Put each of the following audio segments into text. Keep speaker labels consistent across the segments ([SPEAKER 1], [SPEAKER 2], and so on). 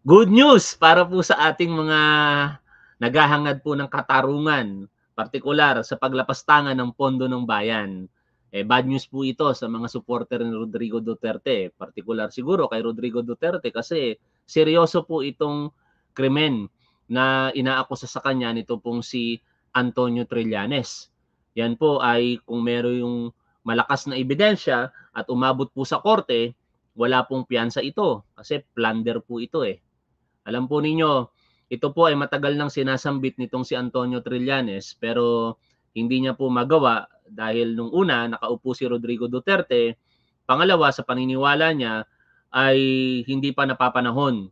[SPEAKER 1] Good news para po sa ating mga naghahangad po ng katarungan, partikular sa paglapastangan ng pondo ng bayan. Eh, bad news po ito sa mga supporter ni Rodrigo Duterte, partikular siguro kay Rodrigo Duterte kasi seryoso po itong krimen na inaakusa sa kanya nito pong si Antonio Trillanes. Yan po ay kung meron yung malakas na ebidensya at umabot po sa korte, wala pong piyansa ito kasi plunder po ito eh. Alam po ninyo, ito po ay matagal nang sinasambit nitong si Antonio Trillanes pero hindi niya po magawa dahil nung una nakaupo si Rodrigo Duterte, pangalawa sa paniniwala niya ay hindi pa napapanahon.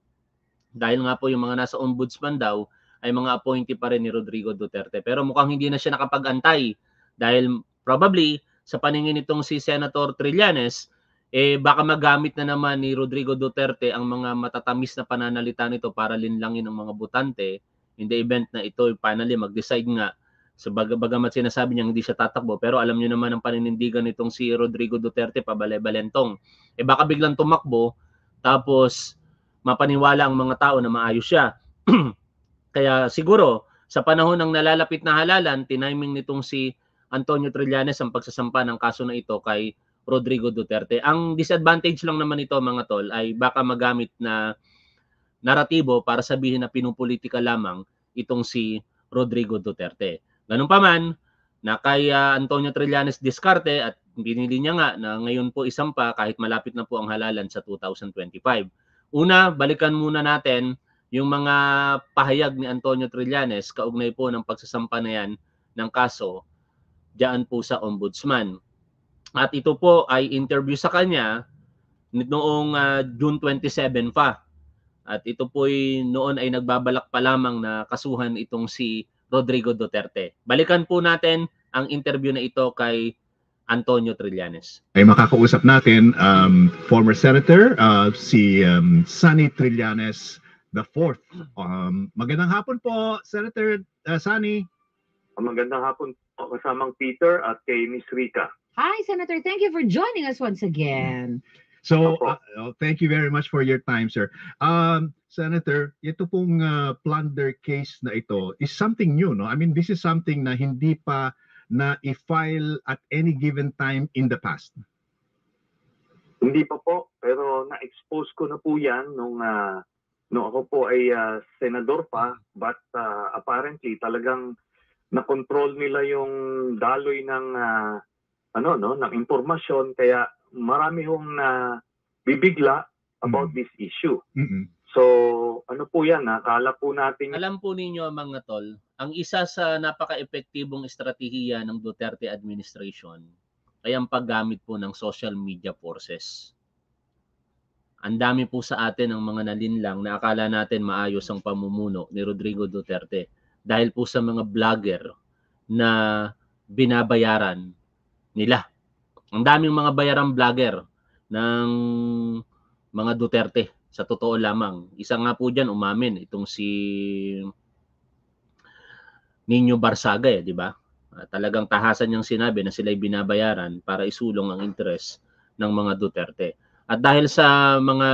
[SPEAKER 1] Dahil nga po yung mga nasa ombudsman daw ay mga appointee pa rin ni Rodrigo Duterte. Pero mukhang hindi na siya nakapag-antay dahil probably sa paningin nitong si Senator Trillanes eh baka magamit na naman ni Rodrigo Duterte ang mga matatamis na pananalita nito para linlangin ang mga butante in the event na ito finally mag-decide nga so bagamat sinasabi niya hindi siya tatakbo pero alam niyo naman ang paninindigan nitong si Rodrigo Duterte pabale-balentong eh baka biglang tumakbo tapos mapaniwala ang mga tao na maayos siya kaya siguro sa panahon ng nalalapit na halalan tinaiming nitong si Antonio Trillanes ang pagsasampa ng kaso na ito kay Rodrigo Duterte. Ang disadvantage lang naman ito mga tol ay baka magamit na naratibo para sabihin na pinupolitika lamang itong si Rodrigo Duterte. Ganun pa man, na kay ah, Antonio Trillanes diskarte at binili niya nga na ngayon po isang pa kahit malapit na po ang halalan sa 2025. Una, balikan muna natin yung mga pahayag ni Antonio Trillanes kaugnay po ng pagsasampa na yan ng kaso diyan po sa ombudsman. At ito po ay interview sa kanya noong uh, June 27 pa. At ito po ay noon ay nagbabalak pa lamang na kasuhan itong si Rodrigo Duterte. Balikan po natin ang interview na ito kay Antonio Trillanes.
[SPEAKER 2] Ay makakausap natin um, former senator uh, si um, Sunny Trillanes the fourth. Um, magandang hapon po Senator uh, Sunny.
[SPEAKER 3] Magandang hapon po kasamang Peter at kay Miss Rica.
[SPEAKER 2] Hi, Senator. Thank you for joining us once again. So, uh, oh, thank you very much for your time, sir. Um, Senator, ito pong uh, plunder case na ito is something new, no? I mean, this is something na hindi pa na i-file at any given time in the past.
[SPEAKER 3] Hindi pa po, pero na-expose ko na po yan nung, uh, nung ako po ay uh, senador pa. But uh, apparently, talagang na-control nila yung daloy ng uh, ano no ng impormasyon kaya marami hong na bibigla about mm this issue. Mm-hmm. So,
[SPEAKER 1] ano po 'yan? Akala po natin Alam po ninyo mga tol, ang isa sa napaka-epektibong estratehiya ng Duterte administration ay ang paggamit po ng social media forces. Ang dami po sa atin ang mga nalinlang na akala natin maayos ang pamumuno ni Rodrigo Duterte dahil po sa mga vlogger na binabayaran nila. Ang daming mga bayaran vlogger ng mga Duterte sa totoo lamang. Isa nga po diyan umamin itong si Ninyo Barsaga eh, di ba? Ah, talagang tahasan niyang sinabi na sila'y binabayaran para isulong ang interest ng mga Duterte. At dahil sa mga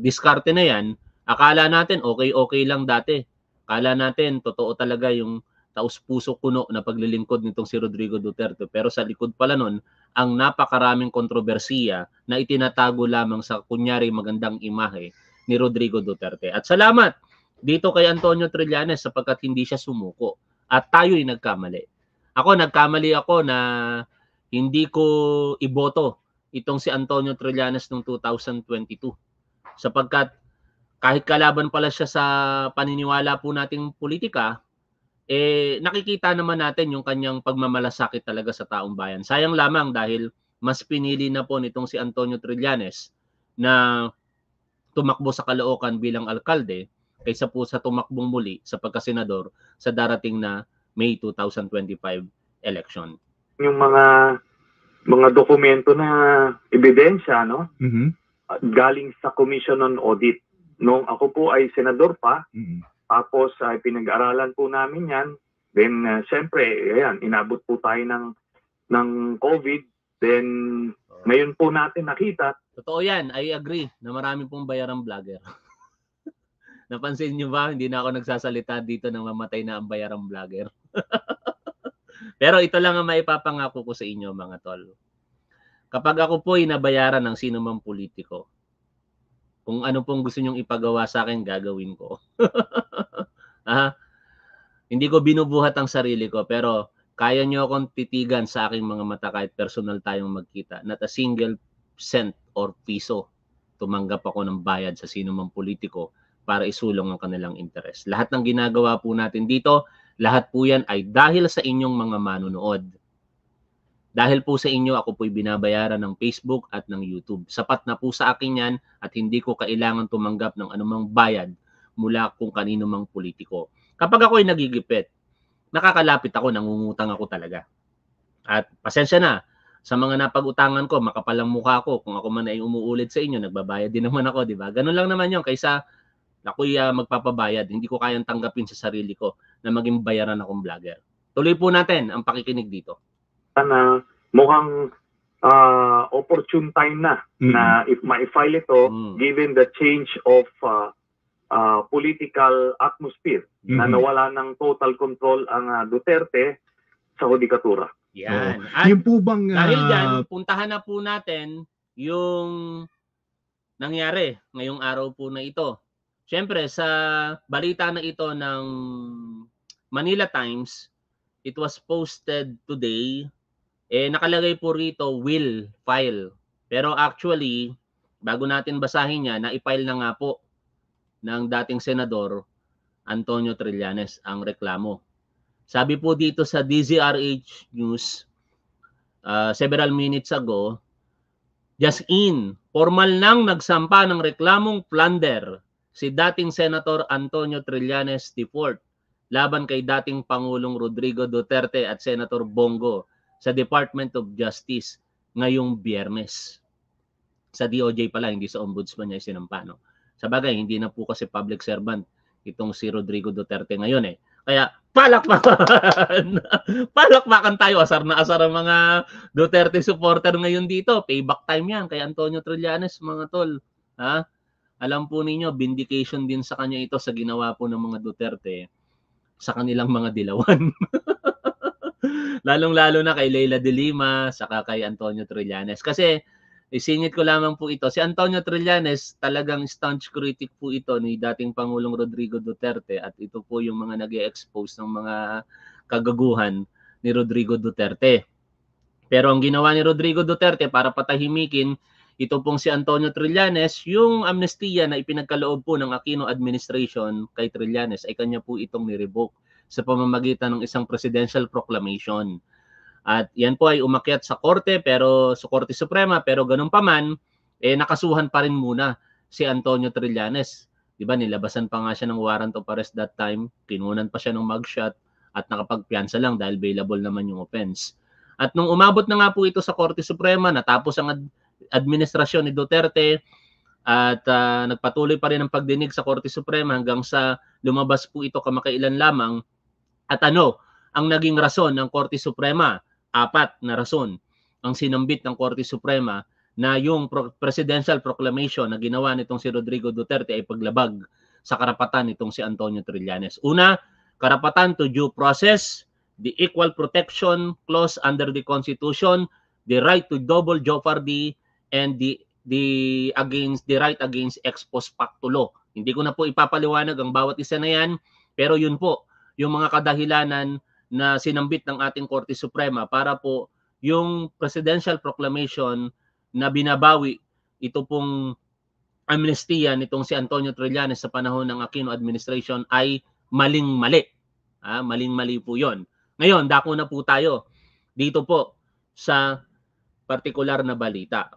[SPEAKER 1] diskarte na yan, akala natin okay-okay lang dati. Akala natin totoo talaga yung taus-puso kuno na paglilingkod nitong si Rodrigo Duterte. Pero sa likod pala nun, ang napakaraming kontrobersiya na itinatago lamang sa kunyari magandang imahe ni Rodrigo Duterte. At salamat dito kay Antonio Trillanes sapagkat hindi siya sumuko. At tayo'y nagkamali. Ako, nagkamali ako na hindi ko iboto itong si Antonio Trillanes noong 2022. Sapagkat kahit kalaban pala siya sa paniniwala po nating politika, eh nakikita naman natin yung kanyang pagmamalasakit talaga sa taong bayan. Sayang lamang dahil mas pinili na po nitong si Antonio Trillanes na tumakbo sa Caloocan bilang alkalde kaysa po sa tumakbong muli sa pagkasenador sa darating na May 2025 election.
[SPEAKER 3] Yung mga mga dokumento na ebidensya no mm-hmm. galing sa Commission on Audit noong ako po ay senador pa mm-hmm tapos ay uh, pinag-aralan po namin yan. Then uh, ah, siyempre, ayan, inabot po tayo ng, ng COVID. Then ngayon
[SPEAKER 1] po natin nakita. Totoo yan, I agree na marami pong bayarang vlogger. Napansin niyo ba, hindi na ako nagsasalita dito nang mamatay na ang bayarang vlogger. Pero ito lang ang maipapangako ko sa inyo mga tol. Kapag ako po ay nabayaran ng sino mang politiko, kung ano pong gusto nyong ipagawa sa akin, gagawin ko. ah, hindi ko binubuhat ang sarili ko, pero kaya niyo akong titigan sa aking mga mata kahit personal tayong magkita. Not a single cent or piso tumanggap ako ng bayad sa sino mang politiko para isulong ang kanilang interes. Lahat ng ginagawa po natin dito, lahat po yan ay dahil sa inyong mga manunood. Dahil po sa inyo, ako po'y binabayaran ng Facebook at ng YouTube. Sapat na po sa akin yan at hindi ko kailangan tumanggap ng anumang bayad mula kung kanino mang politiko. Kapag ako'y nagigipit, nakakalapit ako, nangungutang ako talaga. At pasensya na, sa mga napag-utangan ko, makapalang mukha ko. Kung ako man ay umuulit sa inyo, nagbabayad din naman ako, di ba? Ganun lang naman yon kaysa ako'y uh, magpapabayad. Hindi ko kayang tanggapin sa sarili ko na maging bayaran akong vlogger. Tuloy po natin ang pakikinig dito
[SPEAKER 3] na mukhang uh, opportune time na mm na if ma-file ito mm given the change of uh, uh, political atmosphere mm-hmm. na nawala ng total control ang uh, Duterte sa hudikatura. Yan. Oh. At
[SPEAKER 1] yung po bang uh, dahil dyan, puntahan na po natin yung nangyari ngayong araw po na ito. Siyempre, sa balita na ito ng Manila Times, it was posted today eh nakalagay po rito will file. Pero actually, bago natin basahin niya, na-file na nga po ng dating senador Antonio Trillanes ang reklamo. Sabi po dito sa DZRH News uh, several minutes ago, just in, formal nang nagsampa ng reklamong plunder si dating Senator Antonio Trillanes IV laban kay dating Pangulong Rodrigo Duterte at Senator Bongo sa Department of Justice ngayong biyernes. Sa DOJ pala, hindi sa ombudsman niya isinampa. No? Sa bagay, hindi na po kasi public servant itong si Rodrigo Duterte ngayon eh. Kaya palakpakan. palakpakan tayo. Asar na asar ang mga Duterte supporter ngayon dito. Payback time yan kay Antonio Trillanes, mga tol. Ha? Alam po ninyo, vindication din sa kanya ito sa ginawa po ng mga Duterte sa kanilang mga dilawan. Lalong-lalo na kay Leila De Lima, saka kay Antonio Trillanes. Kasi Isingit ko lamang po ito. Si Antonio Trillanes, talagang staunch critic po ito ni dating Pangulong Rodrigo Duterte at ito po yung mga nag expose ng mga kagaguhan ni Rodrigo Duterte. Pero ang ginawa ni Rodrigo Duterte para patahimikin ito pong si Antonio Trillanes, yung amnestiya na ipinagkaloob po ng Aquino administration kay Trillanes ay kanya po itong ni-revoke sa pamamagitan ng isang presidential proclamation. At yan po ay umakyat sa korte pero sa Korte Suprema pero ganun pa man eh nakasuhan pa rin muna si Antonio Trillanes. 'Di ba nilabasan pa nga siya ng warrant of arrest that time, kinunan pa siya ng mugshot at nakapagpiyansa lang dahil bailable naman yung offense. At nung umabot na nga po ito sa Korte Suprema, natapos ang ad- administrasyon ni Duterte, at uh, nagpatuloy pa rin ang pagdinig sa Korte Suprema hanggang sa lumabas po ito kamakailan lamang at ano ang naging rason ng Korte Suprema? Apat na rason ang sinambit ng Korte Suprema na yung presidential proclamation na ginawa nitong si Rodrigo Duterte ay paglabag sa karapatan nitong si Antonio Trillanes. Una, karapatan to due process, the equal protection clause under the Constitution, the right to double jeopardy, and the the against the right against ex post facto law. Hindi ko na po ipapaliwanag ang bawat isa na yan, pero yun po yung mga kadahilanan na sinambit ng ating Korte Suprema para po yung presidential proclamation na binabawi ito pong amnestia nitong si Antonio Trillanes sa panahon ng Aquino administration ay maling-mali. Ah, maling-mali po 'yon. Ngayon, dako na po tayo dito po sa partikular na balita.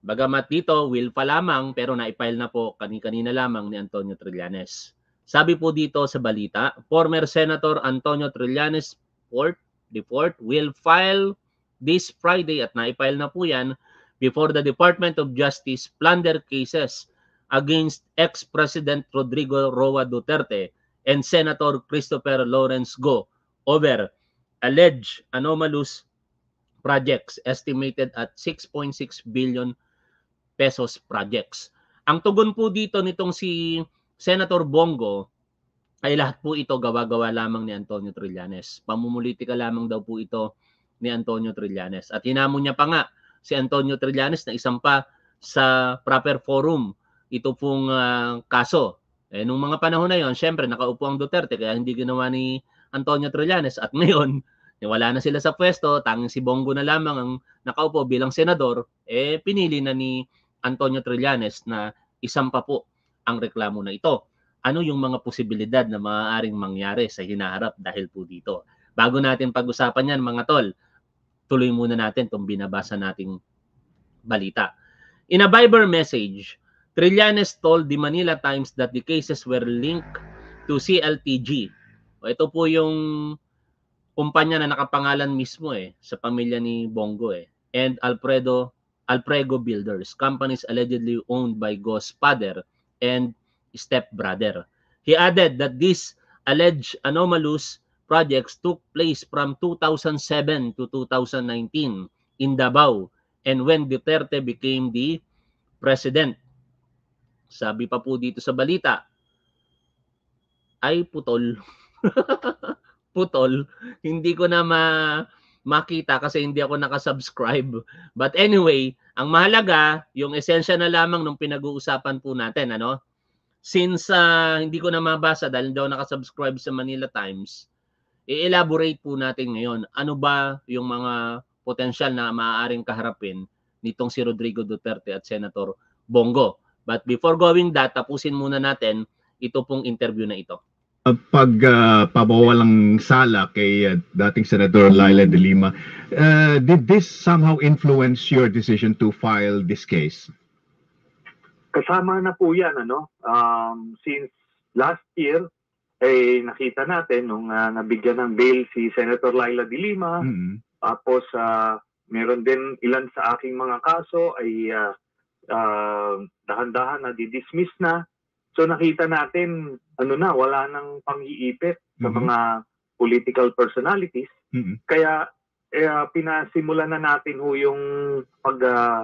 [SPEAKER 1] Bagamat dito, will pa lamang pero naipile na po kani-kanina lamang ni Antonio Trillanes. Sabi po dito sa balita, former Senator Antonio Trillanes Fort, report will file this Friday at naipile na po yan before the Department of Justice plunder cases against ex-President Rodrigo Roa Duterte and Senator Christopher Lawrence Go over alleged anomalous projects estimated at 6.6 billion pesos projects. Ang tugon po dito nitong si Senator Bongo, ay lahat po ito gawa-gawa lamang ni Antonio Trillanes. Pamumulitika lamang daw po ito ni Antonio Trillanes. At hinamon niya pa nga si Antonio Trillanes na isang pa sa proper forum ito pong uh, kaso. Eh, nung mga panahon na yon, syempre nakaupo ang Duterte kaya hindi ginawa ni Antonio Trillanes. At ngayon, eh, wala na sila sa pwesto, tanging si Bongo na lamang ang nakaupo bilang senador, eh pinili na ni Antonio Trillanes na isang pa po ang reklamo na ito. Ano yung mga posibilidad na maaaring mangyari sa hinaharap dahil po dito? Bago natin pag-usapan yan mga tol, tuloy muna natin itong binabasa nating balita. In a Viber message, Trillanes told the Manila Times that the cases were linked to CLTG. O ito po yung kumpanya na nakapangalan mismo eh sa pamilya ni Bongo eh and Alfredo Alprego Builders, companies allegedly owned by Go's father and stepbrother. He added that these alleged anomalous projects took place from 2007 to 2019 in Davao and when Duterte became the president. Sabi pa po dito sa balita, ay putol. putol. Hindi ko na ma makita kasi hindi ako nakasubscribe. But anyway, ang mahalaga, yung esensya na lamang nung pinag-uusapan po natin, ano? Since uh, hindi ko na mabasa dahil daw nakasubscribe sa Manila Times, i-elaborate po natin ngayon ano ba yung mga potensyal na maaaring kaharapin nitong si Rodrigo Duterte at Senator Bongo. But before going that, tapusin muna natin ito pong interview na ito
[SPEAKER 2] uh, pag uh, pabawalang sala kay uh, dating senador Laila de Lima, uh, did this somehow influence your decision to file this case?
[SPEAKER 3] Kasama na po yan, ano? Um, since last year, eh, nakita natin nung uh, nabigyan ng bail si Senator Laila de Lima, mm-hmm. tapos uh, meron din ilan sa aking mga kaso ay uh, uh, dahan-dahan na di-dismiss na. So nakita natin, ano na, wala nang pang-iipit mm-hmm. sa mga political personalities. Mm-hmm. Kaya eh, pinasimula na natin ho yung pag uh,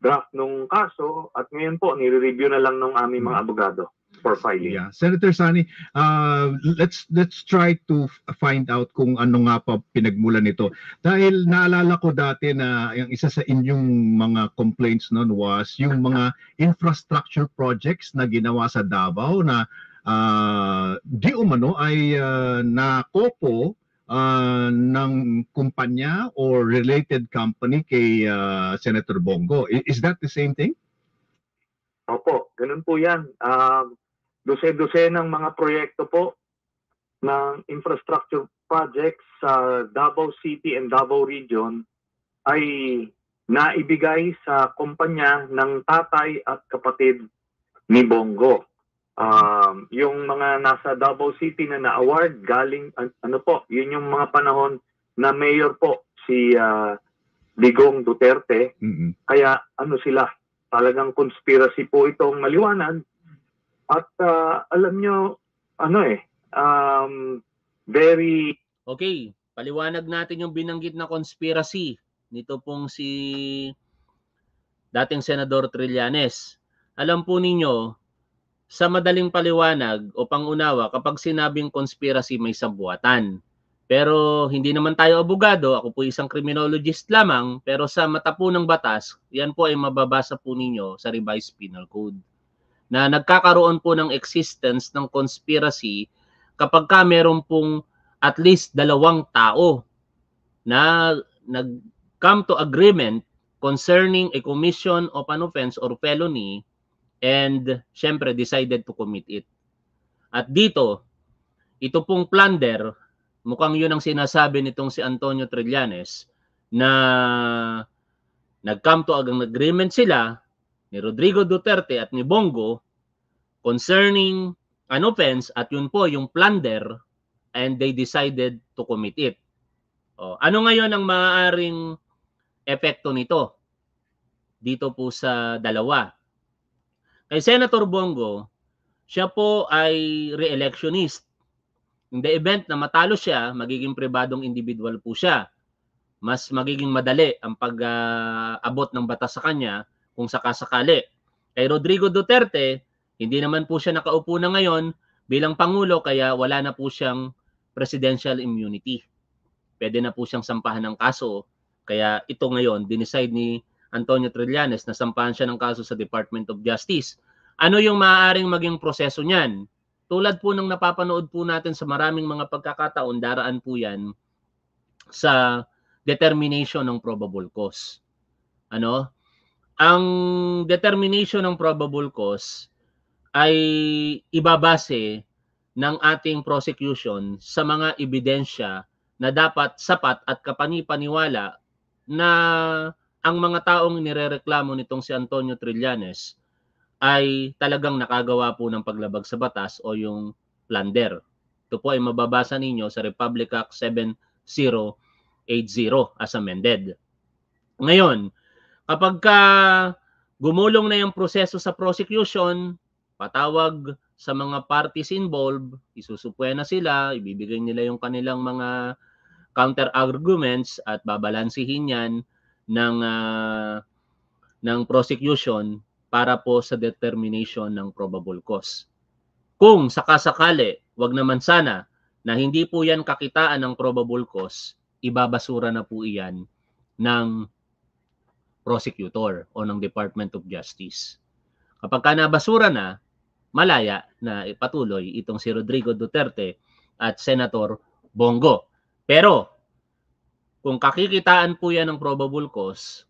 [SPEAKER 3] draft nung kaso at ngayon po nire-review na lang ng aming mga hmm. abogado for filing. Yeah,
[SPEAKER 2] Senator Sunny, uh, let's let's try to find out kung ano nga pa pinagmulan nito. Dahil naalala ko dati na yung isa sa inyong mga complaints noon was yung mga infrastructure projects na ginawa sa Davao na uh, di umano ay uh, nakopo uh, ng kumpanya or related company kay uh, Senator Bongo. Is that the same thing?
[SPEAKER 3] Opo, ganun po yan. Um, Dose-dose ng mga proyekto po ng infrastructure projects sa Davao City and Davao Region ay naibigay sa kumpanya ng tatay at kapatid ni Bongo um, yung mga nasa Davao City na na-award galing ano po, yun yung mga panahon na mayor po si uh, Digong Duterte. Mm-hmm. Kaya ano sila, talagang conspiracy po itong maliwanag. At uh, alam nyo, ano eh,
[SPEAKER 1] um, very... Okay, paliwanag natin yung binanggit na conspiracy nito pong si dating Senador Trillanes. Alam po ninyo, sa madaling paliwanag o pangunawa, kapag sinabing conspiracy may sabuatan. Pero hindi naman tayo abogado, ako po isang criminologist lamang, pero sa mata po ng batas, yan po ay mababasa po ninyo sa revised penal code na nagkakaroon po ng existence ng conspiracy kapag ka meron pong at least dalawang tao na nag-come to agreement concerning a commission of an offense or felony and syempre decided to commit it. At dito, ito pong plunder, mukhang yun ang sinasabi nitong si Antonio Trillanes na nag-come to agang agreement sila ni Rodrigo Duterte at ni Bongo concerning an offense at yun po yung plunder and they decided to commit it. O, oh, ano ngayon ang maaaring epekto nito dito po sa dalawa? Kay Senator Bongo, siya po ay re-electionist. In the event na matalo siya, magiging pribadong individual po siya. Mas magiging madali ang pag-abot ng batas sa kanya kung sakasakali. Kay Rodrigo Duterte, hindi naman po siya nakaupo na ngayon bilang Pangulo kaya wala na po siyang presidential immunity. Pwede na po siyang sampahan ng kaso kaya ito ngayon, dineside ni Antonio Trillanes, nasampahan siya ng kaso sa Department of Justice. Ano yung maaaring maging proseso niyan? Tulad po ng napapanood po natin sa maraming mga pagkakataon, daraan po yan sa determination ng probable cause. Ano? Ang determination ng probable cause ay ibabase ng ating prosecution sa mga ebidensya na dapat sapat at kapanipaniwala na ang mga taong nirereklamo nitong si Antonio Trillanes ay talagang nakagawa po ng paglabag sa batas o yung plunder. Ito po ay mababasa ninyo sa Republic Act 7080 as amended. Ngayon, kapag ka gumulong na yung proseso sa prosecution, patawag sa mga parties involved, isusupwe na sila, ibibigay nila yung kanilang mga counter arguments at babalansihin yan ng uh, ng prosecution para po sa determination ng probable cause. Kung sakasakali, wag naman sana na hindi po yan kakitaan ng probable cause, ibabasura na po iyan ng prosecutor o ng Department of Justice. Kapag ka nabasura na, malaya na ipatuloy itong si Rodrigo Duterte at Senator Bongo. Pero kung kakikitaan po yan ng probable cause,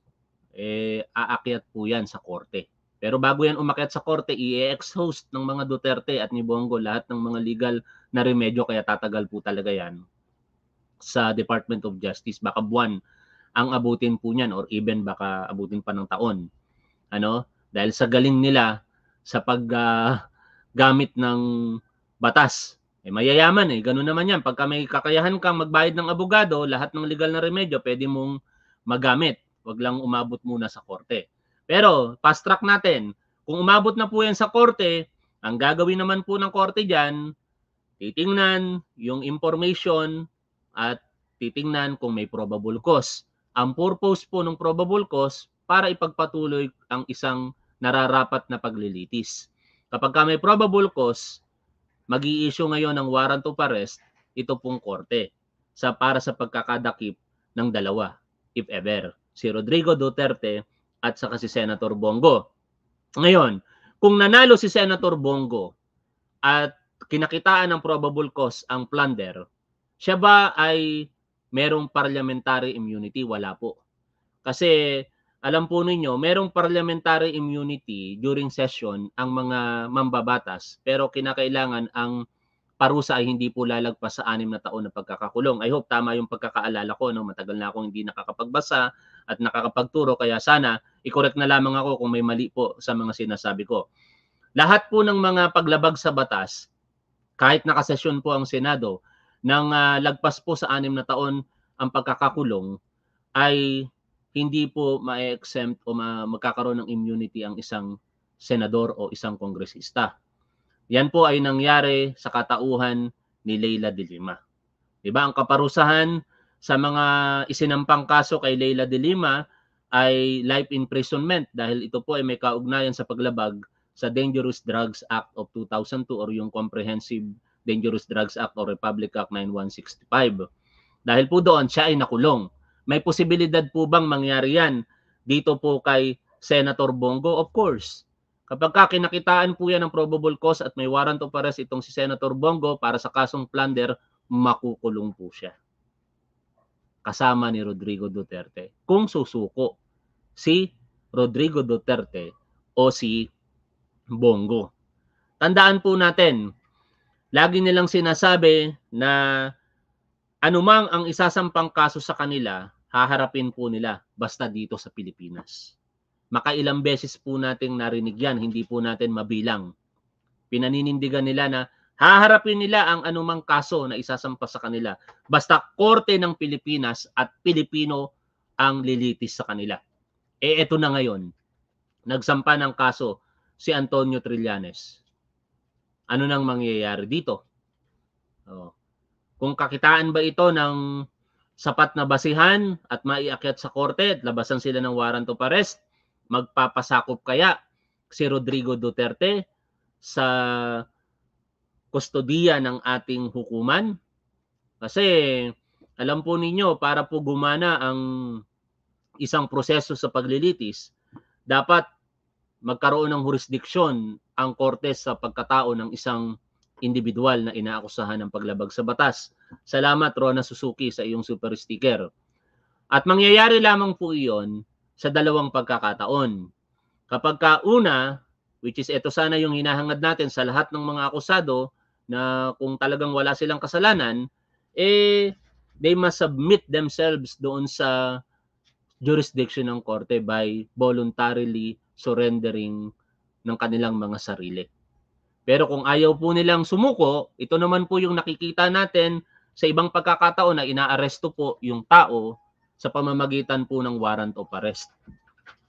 [SPEAKER 1] eh, aakyat po yan sa korte. Pero bago yan umakyat sa korte, i-exhaust ng mga Duterte at ni Bongo lahat ng mga legal na remedyo kaya tatagal po talaga yan sa Department of Justice. Baka buwan ang abutin po niyan or even baka abutin pa ng taon. Ano? Dahil sa galing nila sa paggamit uh, ng batas eh, mayayaman eh. ganoon naman yan. Pagka may kakayahan kang magbayad ng abogado, lahat ng legal na remedyo pwede mong magamit. Huwag lang umabot muna sa korte. Pero, fast track natin. Kung umabot na po yan sa korte, ang gagawin naman po ng korte diyan, titingnan yung information at titingnan kung may probable cause. Ang purpose po ng probable cause para ipagpatuloy ang isang nararapat na paglilitis. Kapag ka may probable cause, mag issue ngayon ng warrant of arrest ito pong korte sa para sa pagkakadakip ng dalawa, if ever, si Rodrigo Duterte at saka si Senator Bongo. Ngayon, kung nanalo si Senator Bongo at kinakitaan ng probable cause ang plunder, siya ba ay merong parliamentary immunity? Wala po. Kasi alam po ninyo, merong parliamentary immunity during session ang mga mambabatas pero kinakailangan ang parusa ay hindi po lalagpas sa anim na taon na pagkakakulong. I hope tama yung pagkakaalala ko. No? Matagal na akong hindi nakakapagbasa at nakakapagturo kaya sana i-correct na lamang ako kung may mali po sa mga sinasabi ko. Lahat po ng mga paglabag sa batas, kahit nakasesyon po ang Senado, nang uh, lagpas po sa anim na taon ang pagkakakulong ay hindi po ma-exempt o ma- magkakaroon ng immunity ang isang senador o isang kongresista. Yan po ay nangyari sa katauhan ni Leila de Lima. Diba? Ang kaparusahan sa mga isinampang kaso kay Leila de Lima ay life imprisonment dahil ito po ay may kaugnayan sa paglabag sa Dangerous Drugs Act of 2002 or yung Comprehensive Dangerous Drugs Act or Republic Act 9165. Dahil po doon, siya ay nakulong. May posibilidad po bang mangyari yan dito po kay Senator Bongo? Of course. Kapag kinakitaan po yan ng probable cause at may warrant of arrest itong si Senator Bongo para sa kasong plunder, makukulong po siya. Kasama ni Rodrigo Duterte. Kung susuko si Rodrigo Duterte o si Bongo. Tandaan po natin, lagi nilang sinasabi na anumang ang isasampang kaso sa kanila, haharapin po nila basta dito sa Pilipinas. Makailang beses po nating narinig yan, hindi po natin mabilang. Pinaninindigan nila na haharapin nila ang anumang kaso na isasampa sa kanila basta korte ng Pilipinas at Pilipino ang lilitis sa kanila. E eto na ngayon, nagsampa ng kaso si Antonio Trillanes. Ano nang mangyayari dito? Oh. Kung kakitaan ba ito ng sapat na basihan at maiakyat sa korte at labasan sila ng warrant of arrest, magpapasakop kaya si Rodrigo Duterte sa kustodiya ng ating hukuman? Kasi alam po ninyo, para po gumana ang isang proseso sa paglilitis, dapat magkaroon ng jurisdiction ang korte sa pagkatao ng isang individual na inaakusahan ng paglabag sa batas. Salamat Rona Suzuki sa iyong super sticker. At mangyayari lamang po iyon sa dalawang pagkakataon. Kapag kauna, which is ito sana yung hinahangad natin sa lahat ng mga akusado na kung talagang wala silang kasalanan, eh they must submit themselves doon sa jurisdiction ng korte by voluntarily surrendering ng kanilang mga sarili. Pero kung ayaw po nilang sumuko, ito naman po yung nakikita natin sa ibang pagkakataon na inaaresto po yung tao sa pamamagitan po ng warrant of arrest.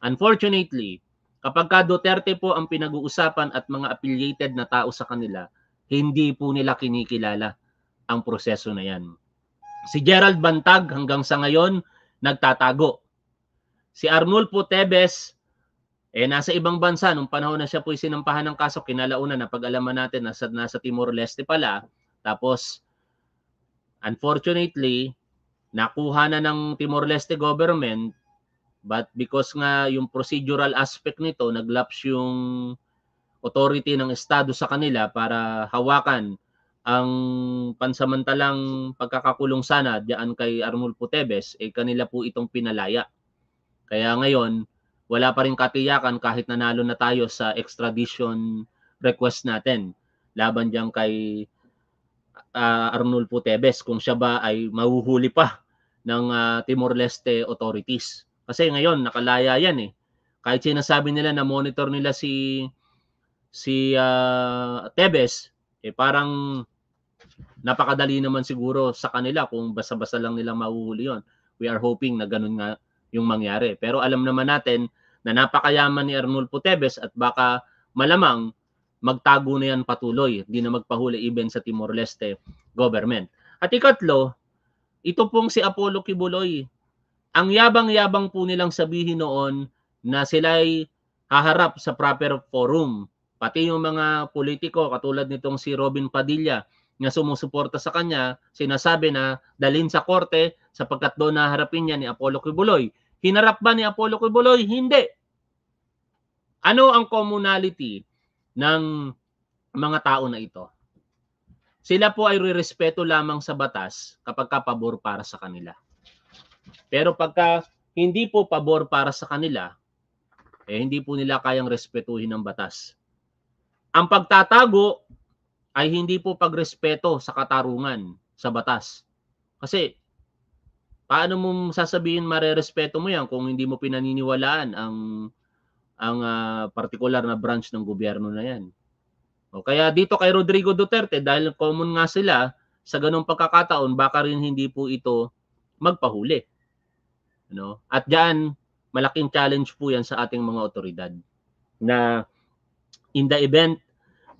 [SPEAKER 1] Unfortunately, kapag ka Duterte po ang pinag-uusapan at mga affiliated na tao sa kanila, hindi po nila kinikilala ang proseso na yan. Si Gerald Bantag hanggang sa ngayon nagtatago. Si Arnulfo Tebes eh, nasa ibang bansa, nung panahon na siya po'y sinampahan ng kaso, kinalauna na pag-alaman natin, nasa, nasa Timor-Leste pala. Tapos, unfortunately, nakuha na ng Timor-Leste government But because nga yung procedural aspect nito, naglaps yung authority ng Estado sa kanila para hawakan ang pansamantalang pagkakakulong sana diyan kay Arnulfo Teves, eh kanila po itong pinalaya. Kaya ngayon, wala pa rin katiyakan kahit nanalo na tayo sa extradition request natin laban diyan kay uh, Arnulfo Tebes kung siya ba ay mahuhuli pa ng uh, ah, Timor-Leste authorities. Kasi ngayon nakalaya 'yan eh. Kahit sinasabi nila na monitor nila si si uh, ah, Tebes, eh parang napakadali naman siguro sa kanila kung basta-basta lang nila mahuhuli 'yon. We are hoping na ganun nga yung mangyari. Pero alam naman natin na napakayaman ni Arnulfo Teves at baka malamang magtago na yan patuloy, hindi na magpahuli even sa Timor-Leste government. At ikatlo, ito pong si Apollo Kibuloy. Ang yabang-yabang po nilang sabihin noon na sila ay haharap sa proper forum. Pati yung mga politiko katulad nitong si Robin Padilla na sumusuporta sa kanya, sinasabi na dalin sa korte sapagkat doon naharapin niya ni Apollo Kibuloy. Hinarap ba ni Apollo Kibuloy? Hindi. Ano ang commonality ng mga tao na ito? Sila po ay rirespeto lamang sa batas kapag ka pabor para sa kanila. Pero pagka hindi po pabor para sa kanila, eh hindi po nila kayang respetuhin ang batas. Ang pagtatago ay hindi po pagrespeto sa katarungan sa batas. Kasi paano mo sasabihin marerespeto mo yan kung hindi mo pinaniniwalaan ang ang uh, ah, particular na branch ng gobyerno na yan. O kaya dito kay Rodrigo Duterte dahil common nga sila sa ganung pagkakataon baka rin hindi po ito magpahuli. Ano? At diyan malaking challenge po yan sa ating mga otoridad na in the event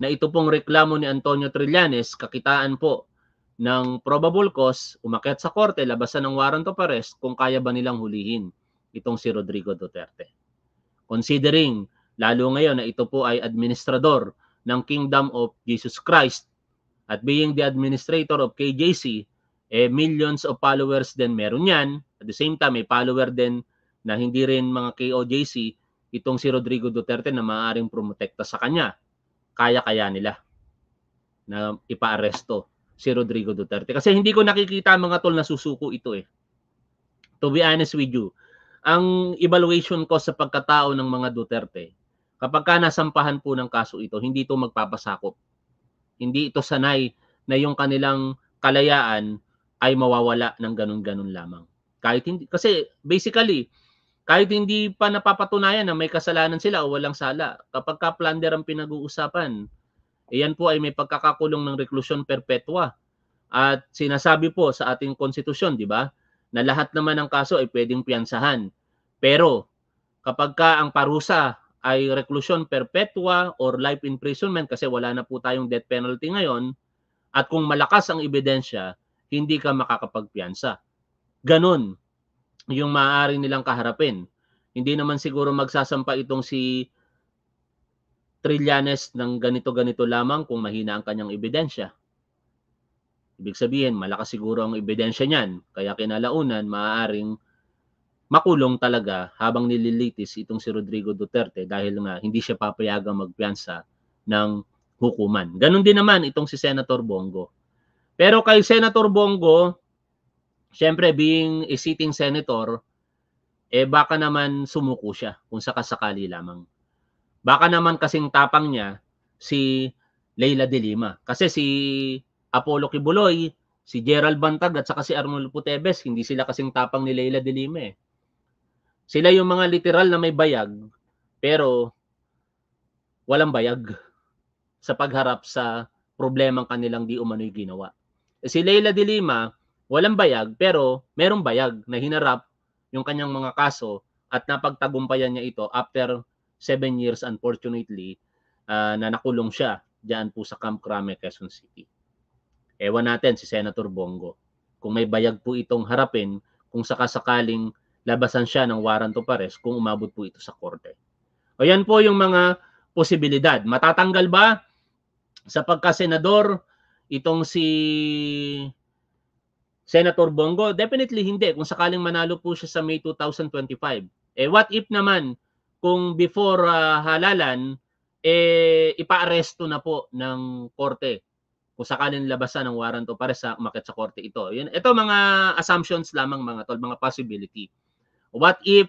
[SPEAKER 1] na ito pong reklamo ni Antonio Trillanes, kakitaan po ng probable cause, umakyat sa korte, labasan ng warrant of arrest kung kaya ba nilang hulihin itong si Rodrigo Duterte. Considering lalo ngayon na ito po ay administrador ng Kingdom of Jesus Christ at being the administrator of KJC, eh, millions of followers din meron yan. At the same time, may follower din na hindi rin mga KOJC itong si Rodrigo Duterte na maaaring promotekta sa kanya. Kaya-kaya nila na ipa-aresto si Rodrigo Duterte. Kasi hindi ko nakikita mga tol na susuko ito eh. To be honest with you, ang evaluation ko sa pagkatao ng mga Duterte, kapag ka nasampahan po ng kaso ito, hindi ito magpapasakop. Hindi ito sanay na yung kanilang kalayaan ay mawawala ng ganun-ganun lamang. Kahit hindi, kasi basically, kahit hindi pa napapatunayan na may kasalanan sila o walang sala, kapag ka plunder ang pinag-uusapan, Iyan po ay may pagkakakulong ng reclusion perpetua. At sinasabi po sa ating konstitusyon, di ba, na lahat naman ng kaso ay pwedeng piyansahan. Pero kapag ka ang parusa ay reclusion perpetua or life imprisonment kasi wala na po tayong death penalty ngayon at kung malakas ang ebidensya, hindi ka makakapagpiyansa. Ganon yung maaari nilang kaharapin. Hindi naman siguro magsasampa itong si Trillanes ng ganito-ganito lamang kung mahina ang kanyang ebidensya. Ibig sabihin, malakas siguro ang ebidensya niyan, kaya kinalaunan maaaring makulong talaga habang nililitis itong si Rodrigo Duterte dahil nga hindi siya papayagang magpiyansa ng hukuman. Ganon din naman itong si Senator Bongo. Pero kay Senator Bongo, syempre being a sitting senator, eh baka naman sumuko siya kung sakasakali lamang. Baka naman kasing tapang niya si Leila De Lima. Kasi si Apollo Kibuloy, si Gerald Bantag at saka si Arnold Putebes, hindi sila kasing tapang ni Leila De Lima eh. Sila yung mga literal na may bayag pero walang bayag sa pagharap sa problemang kanilang di umano'y ginawa. Eh, si Leila De Lima, walang bayag pero merong bayag na hinarap yung kanyang mga kaso at napagtagumpayan niya ito after 7 years unfortunately uh, na nakulong siya diyan po sa Camp Crame, Quezon City. Ewan natin si Senator Bongo kung may bayag po itong harapin kung sakasakaling labasan siya ng warrant of arrest kung umabot po ito sa korte. O yan po yung mga posibilidad. Matatanggal ba sa pagka-senador itong si Senator Bongo? Definitely hindi kung sakaling manalo po siya sa May 2025. Eh what if naman kung before uh, halalan, eh, ipaaresto na po ng korte kung sakaling labasan ng warrant o para sa umakit sa korte ito. Yun, ito mga assumptions lamang mga tol, mga possibility. What if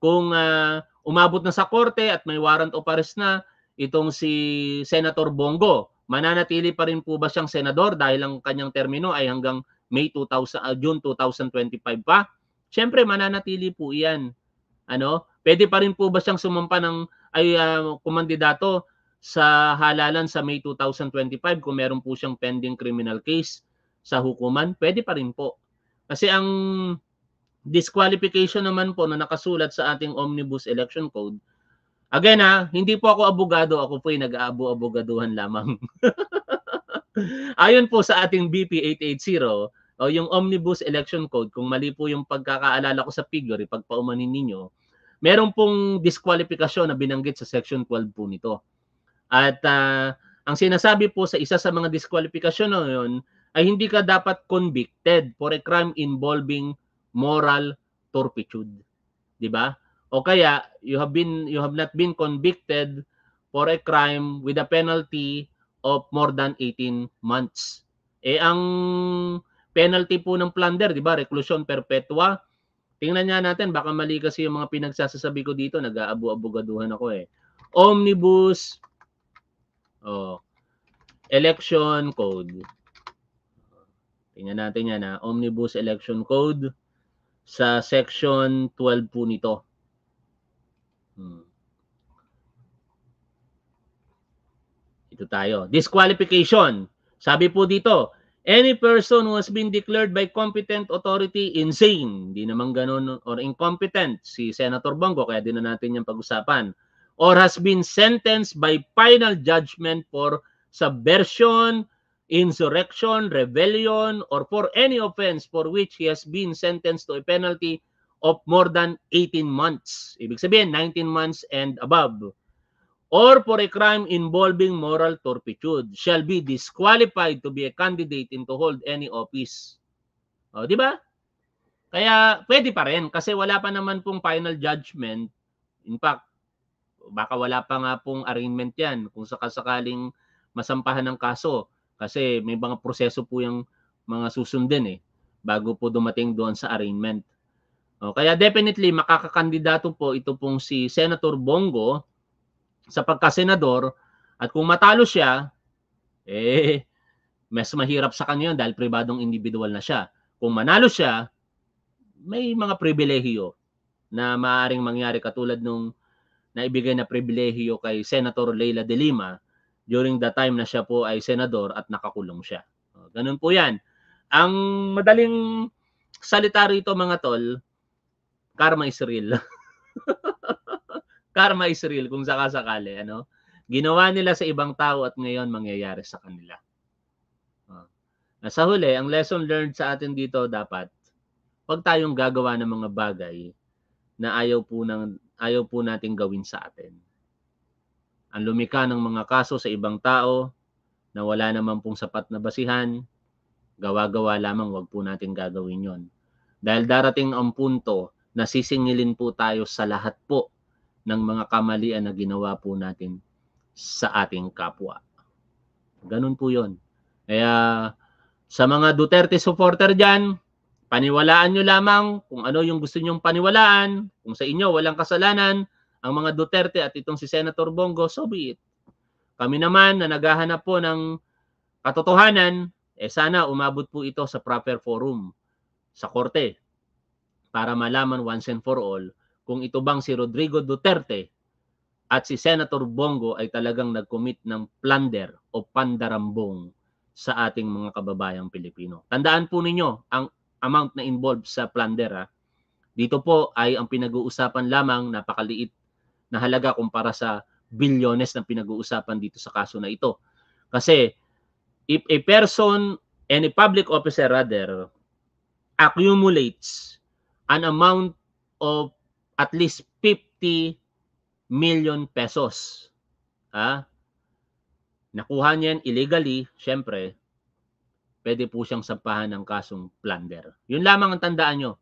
[SPEAKER 1] kung uh, umabot na sa korte at may warrant o pares na, itong si Senator Bongo, mananatili pa rin po ba siyang senador dahil ang kanyang termino ay hanggang May 2000, uh, ah, June 2025 pa? Siyempre, mananatili po 'yan. Ano? Pwede pa rin po ba siyang sumampa ng ay uh, kumandidato sa halalan sa May 2025 kung meron po siyang pending criminal case sa hukuman? Pwede pa rin po. Kasi ang disqualification naman po na nakasulat sa ating Omnibus Election Code, again ha, ah, hindi po ako abogado, ako po ay nag-aabo-abogaduhan lamang. Ayon po sa ating BP 880, o yung Omnibus Election Code, kung mali po yung pagkakaalala ko sa figure, ipagpaumanin ninyo, meron pong disqualification na binanggit sa section 12 po nito. At uh, ang sinasabi po sa isa sa mga disqualification na yun ay hindi ka dapat convicted for a crime involving moral turpitude. 'Di ba? O kaya you have been you have not been convicted for a crime with a penalty of more than 18 months. Eh ang penalty po ng plunder, 'di ba? Reclusion perpetua Tingnan nga natin, baka mali kasi yung mga pinagsasasabi ko dito. Nag-aabu-abugaduhan ako eh. Omnibus. Oh. Election Code. Tingnan natin yan ha. Omnibus Election Code sa section 12 po nito. Hmm. Ito tayo. Disqualification. Sabi po dito, Any person who has been declared by competent authority insane, hindi naman ganun, or incompetent, si Senator Bongo, kaya din na natin yung pag-usapan, or has been sentenced by final judgment for subversion, insurrection, rebellion, or for any offense for which he has been sentenced to a penalty of more than 18 months. Ibig sabihin, 19 months and above or for a crime involving moral turpitude shall be disqualified to be a candidate and to hold any office. O, di ba? Kaya pwede pa rin kasi wala pa naman pong final judgment. In fact, baka wala pa nga pong arraignment yan kung sakasakaling masampahan ng kaso. Kasi may mga proseso po yung mga susundin eh bago po dumating doon sa arraignment. O, kaya definitely makakakandidato po ito pong si Senator Bongo sa pagkasenador at kung matalo siya, eh, mas mahirap sa kanya yun dahil pribadong individual na siya. Kung manalo siya, may mga pribilehiyo na maaring mangyari katulad nung naibigay na pribilehiyo kay Senator Leila De Lima during the time na siya po ay senador at nakakulong siya. Oh, ganun po yan. Ang madaling salita rito mga tol, karma is real. karma is real kung sakasakali, ano? Ginawa nila sa ibang tao at ngayon mangyayari sa kanila. Uh, sa huli, ang lesson learned sa atin dito dapat, huwag tayong gagawa ng mga bagay na ayaw po, ng, ayaw po nating gawin sa atin. Ang lumika ng mga kaso sa ibang tao na wala naman pong sapat na basihan, gawa-gawa lamang wag po natin gagawin yon. Dahil darating ang punto na sisingilin po tayo sa lahat po ng mga kamalian na ginawa po natin sa ating kapwa. Ganun po yon. Kaya sa mga Duterte supporter dyan, paniwalaan nyo lamang kung ano yung gusto nyong paniwalaan. Kung sa inyo walang kasalanan, ang mga Duterte at itong si Senator Bongo, so be it. Kami naman na naghahanap po ng katotohanan, eh sana umabot po ito sa proper forum, sa korte, para malaman once and for all kung ito bang si Rodrigo Duterte at si Senator Bongo ay talagang nag-commit ng plunder o pandarambong sa ating mga kababayang Pilipino. Tandaan po ninyo ang amount na involved sa plunder. Ha? Dito po ay ang pinag-uusapan lamang napakaliit na halaga kumpara sa bilyones na pinag-uusapan dito sa kaso na ito. Kasi if a person any public officer rather accumulates an amount of at least 50 million pesos. Ah, nakuha niyan illegally, syempre, pwede po siyang sampahan ng kasong plunder. Yun lamang ang tandaan nyo,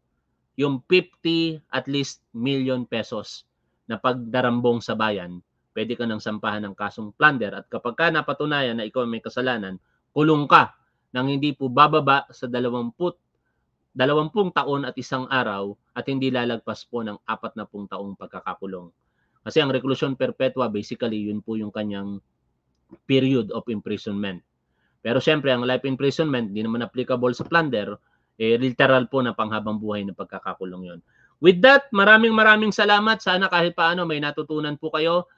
[SPEAKER 1] yung 50 at least million pesos na pagdarambong sa bayan, pwede ka nang sampahan ng kasong plunder at kapag ka napatunayan na ikaw may kasalanan, kulong ka nang hindi po bababa sa 20 dalawampung taon at isang araw at hindi lalagpas po ng apat na pung taong pagkakakulong. Kasi ang reclusion perpetua, basically, yun po yung kanyang period of imprisonment. Pero siyempre, ang life imprisonment, hindi naman applicable sa plunder, eh, literal po na panghabang buhay ng pagkakakulong yun. With that, maraming maraming salamat. Sana kahit paano may natutunan po kayo.